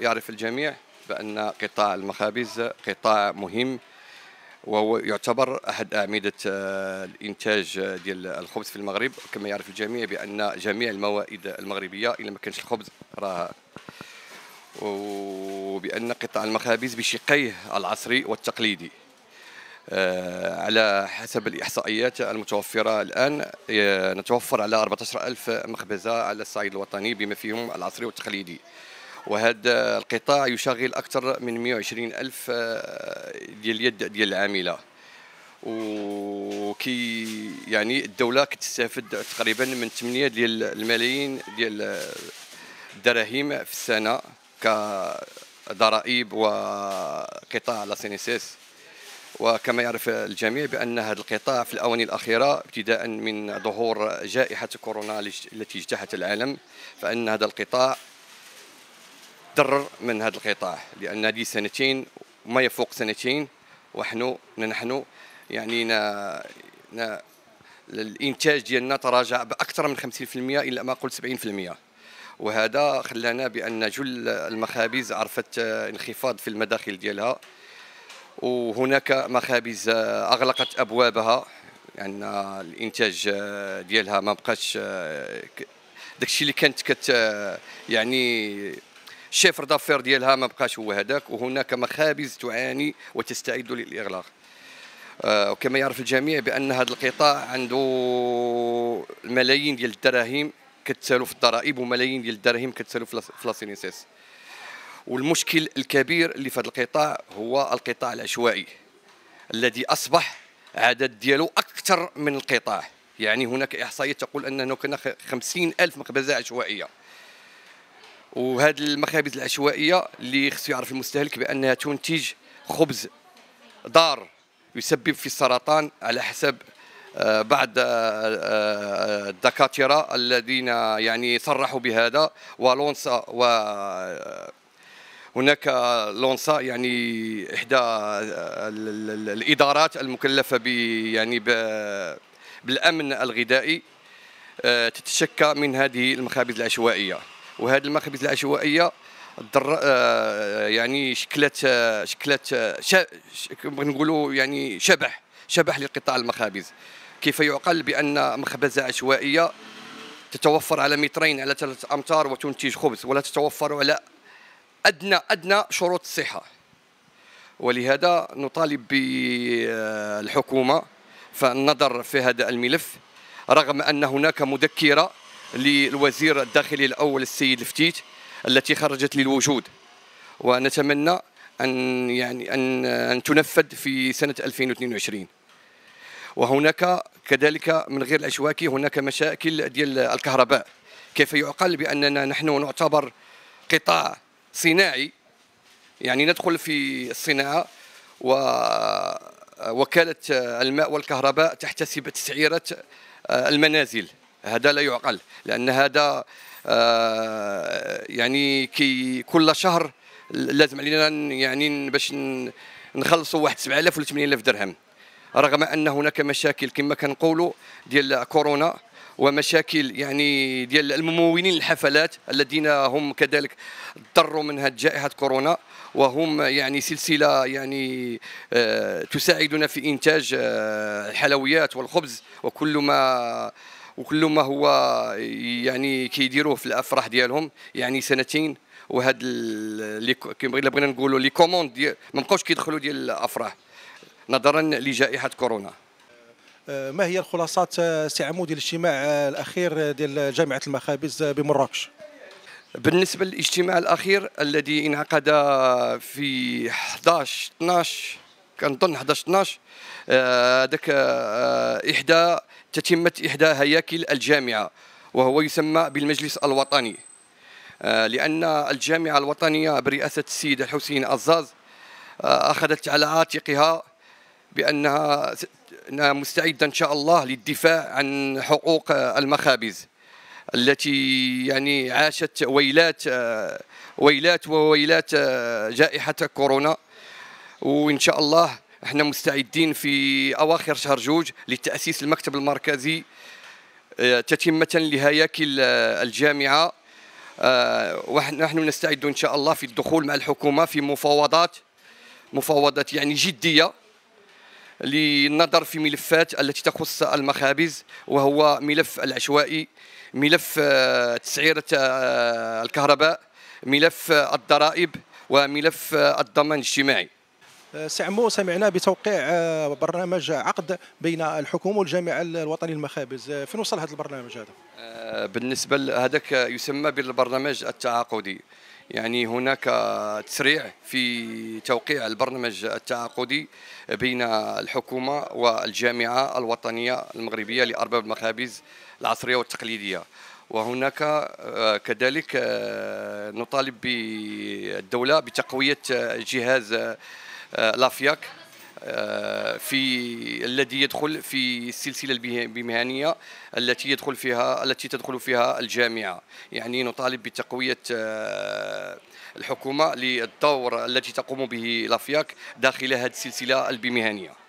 يعرف الجميع بأن قطاع المخابز قطاع مهم وهو يعتبر احد اعمده آه، الانتاج آه، ديال الخبز في المغرب كما يعرف الجميع بان جميع الموائد المغربيه الا ما كانش الخبز راه وبان قطاع المخابز بشقيه العصري والتقليدي آه، على حسب الاحصائيات المتوفره الان نتوفر على 14000 مخبزه على الصعيد الوطني بما فيهم العصري والتقليدي وهذا القطاع يشغل اكثر من 120 الف آه، ديال اليد ديال العامله وكي يعني الدوله كتستافد تقريبا من 8 ديال الملايين ديال الدراهم في السنه كضرائب وقطاع لا سينيسيس وكما يعرف الجميع بان هذا القطاع في الاونه الاخيره ابتداء من ظهور جائحه كورونا التي اجتاحت العالم فان هذا القطاع تضرر من هذا القطاع لان هذه سنتين وما يفوق سنتين ونحن نحن يعني نا نا الانتاج ديالنا تراجع باكثر من 50% الى ما قلت 70% وهذا خلانا بان جل المخابز عرفت انخفاض في المداخل ديالها وهناك مخابز اغلقت ابوابها لان الانتاج ديالها ما بقاش داكشي اللي كانت كت يعني الشيفر دافير ديالها ما بقاش هو هذاك وهناك مخابز تعاني وتستعد للاغلاق آه، وكما يعرف الجميع بان هذا القطاع عنده ملايين ديال الدراهم كتسالوا في الضرائب وملايين ديال الدراهم كتسالوا في لاسينيسيس والمشكل الكبير اللي في هذا القطاع هو القطاع العشوائي الذي اصبح عدد ديالو اكثر من القطاع يعني هناك احصائيات تقول ان هناك 50 الف مخبزه عشوائيه وهذه المخابز العشوائيه اللي خصو يعرف المستهلك بانها تنتج خبز ضار يسبب في السرطان على حسب آه، بعض آه، آه، الدكاتره الذين يعني صرحوا بهذا ولونسا و هناك لونسا يعني احدى الادارات المكلفه ب يعني بالامن الغذائي تتشكى من هذه المخابز العشوائيه وهذا المخابز العشوائيه الدر آه، يعني شكلت آه، شكلت آه، نقولوا يعني شبح شبح لقطاع المخابز كيف يعقل بان مخبزه عشوائيه تتوفر على مترين على ثلاثة امتار وتنتج خبز ولا تتوفر على ادنى ادنى شروط الصحه ولهذا نطالب بالحكومه فالنظر في هذا الملف رغم ان هناك مذكره للوزير الداخلي الأول السيد الفتيت التي خرجت للوجود ونتمنى أن يعني أن أن تنفذ في سنة 2022 وهناك كذلك من غير الأشواكي هناك مشاكل ديال الكهرباء كيف يعقل بأننا نحن نعتبر قطاع صناعي يعني ندخل في الصناعة ووكالة الماء والكهرباء تحتسب تسعيرة المنازل هذا لا يعقل لان هذا آه، يعني كي كل شهر لازم علينا يعني باش نخلصوا واحد 7000 ولا 8000 درهم رغم ان هناك مشاكل كما كنقولوا ديال كورونا ومشاكل يعني ديال الممولين الحفلات الذين هم كذلك اضطروا من هذه جائحه كورونا وهم يعني سلسله يعني آه، تساعدنا في انتاج آه، الحلويات والخبز وكل ما وكل ما هو يعني كيديروه في الافراح ديالهم يعني سنتين وهاد اللي بغينا نقولوا لي كوموند ما بقاوش كيدخلوا ديال الافراح نظرا لجائحه كورونا أه، ما هي الخلاصات أه، سي عمودي الاجتماع أه، الاخير ديال جامعه المخابز بمراكش بالنسبه للاجتماع الاخير الذي انعقد في 11 12 كنظن 11 12 آه، هذاك آه، آه، احدى تتمه احدى هياكل الجامعه وهو يسمى بالمجلس الوطني لان الجامعه الوطنيه برئاسه السيد الحسين عزاز اخذت على عاتقها بانها مستعده ان شاء الله للدفاع عن حقوق المخابز التي يعني عاشت ويلات ويلات وويلات جائحه كورونا وان شاء الله احنا مستعدين في اواخر شهر جوج لتاسيس المكتب المركزي آه، تتمه لهياكل آه، الجامعه آه، ونحن نستعد ان شاء الله في الدخول مع الحكومه في مفاوضات مفاوضات يعني جديه للنظر في ملفات التي تخص المخابز وهو ملف العشوائي ملف تسعيره الكهرباء ملف الضرائب وملف الضمان الاجتماعي آه، سعمو سمعنا بتوقيع آه، برنامج عقد بين الحكومه والجامعه الوطني للمخابز آه، فين وصل هذا البرنامج هذا بالنسبه لهذاك يسمى بالبرنامج التعاقدي يعني هناك تسريع في توقيع البرنامج التعاقدي بين الحكومه والجامعه الوطنيه المغربيه لارباب المخابز العصريه والتقليديه وهناك كذلك نطالب بالدوله بتقويه جهاز آه، لافياك آه، في الذي يدخل في السلسله المهنيه التي يدخل فيها التي تدخل فيها الجامعه يعني نطالب بتقويه آه، الحكومه للدور التي تقوم به لافياك داخل هذه السلسله المهنيه